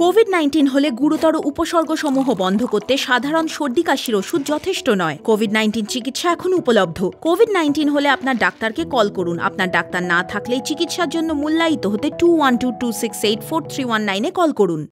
Covid nineteen হলে গুরুতর উপসর্গসমূহ বন্ধ করতে সাধারণ সর্দি কাশির ওষুধ যথেষ্ট নয় কোভিড নাইন্টিন চিকিৎসা এখন উপলব্ধ কোভিড নাইন্টিন হলে আপনার ডাক্তারকে কল করুন আপনার ডাক্তার না থাকলে চিকিৎসার জন্য মূল্যায়িত হতে two one two two six eight four three one নাইনে কল করুন